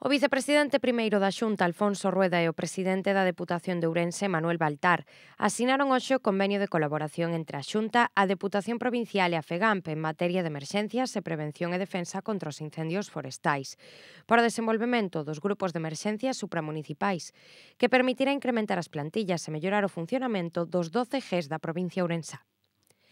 O vicepresidente primeiro da Xunta, Alfonso Rueda, e o presidente da Deputación de Ourense, Manuel Baltar, asinaron hoxe o convenio de colaboración entre a Xunta, a Deputación Provincial e a FEGAMP en materia de emerxencias e prevención e defensa contra os incendios forestais, para o desenvolvemento dos grupos de emerxencias supramunicipais, que permitirá incrementar as plantillas e mellorar o funcionamento dos 12 Gs da provincia ourensa.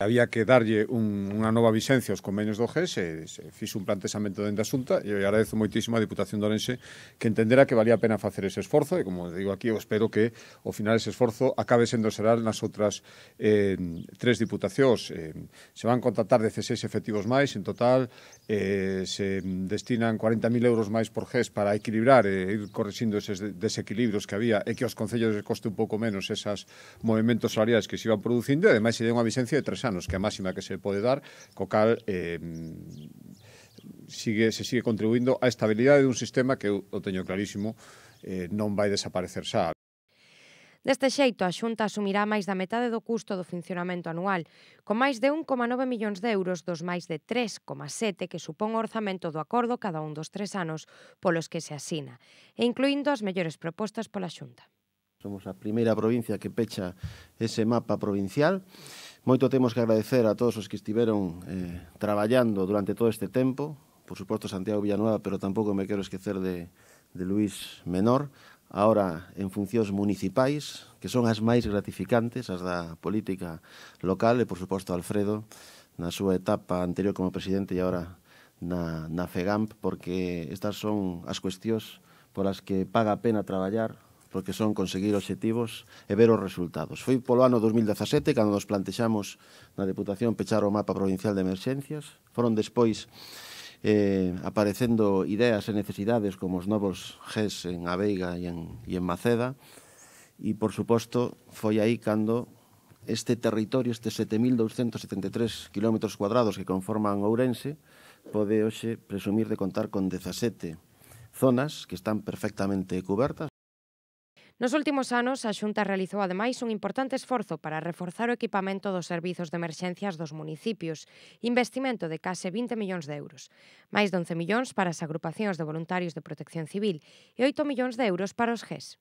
Había que darlle un, unha nova vixencia aos convenios do GES e se fixo un plantexamento dende xunta e agradezo moitísimo a Diputación de Orense que entendera que valía a pena facer ese esforzo e, como digo aquí, eu espero que ao final ese esforzo acabe sendo xeral nas outras eh, tres diputacións. Eh, se van contratar 16 efectivos máis en total, eh, se destinan 40.000 euros máis por GES para equilibrar e eh, ir correxindo eses desequilibrios que había e que aos concellos coste un pouco menos esas movimentos salariais que se iban producindo e ademais se unha vixencia de tres anos, que é a máxima que se pode dar, co cal eh, sigue, se sigue contribuindo á estabilidade dun sistema que eu o teño clarísimo eh, non vai desaparecer xa. Deste xeito, a Xunta asumirá máis da metade do custo do funcionamento anual, con máis de 1,9 millóns de euros dos máis de 3,7 que supón o orzamento do acordo cada un dos tres anos polos que se asina, e incluindo as mellores propostas pola Xunta. Somos a primeira provincia que pecha ese mapa provincial Moito temos que agradecer a todos os que estiveron eh, traballando durante todo este tempo, por suposto Santiago Villanueva, pero tampouco me quero esquecer de, de Luís Menor, ahora en funcións municipais, que son as máis gratificantes, as da política local, e por suposto Alfredo, na súa etapa anterior como presidente e agora na, na FEGAMP, porque estas son as cuestións polas que paga a pena traballar, porque son conseguir obxectivos e ver os resultados. Foi polo ano 2017 cando nos plantexamos na Deputación pechar o mapa provincial de emerxencias. Foron despois eh, aparecendo ideas e necesidades como os novos GES en Aveiga e en, e en Maceda e, por suposto, foi aí cando este territorio, este 7.273 km cuadrados que conforman Ourense, pode hoxe presumir de contar con 17 zonas que están perfectamente cubertas, Nos últimos anos, a Xunta realizou ademais un importante esforzo para reforzar o equipamento dos servizos de emerxencias dos municipios, investimento de case 20 millóns de euros, máis de 11 millóns para as agrupacións de voluntarios de protección civil e 8 millóns de euros para os GES.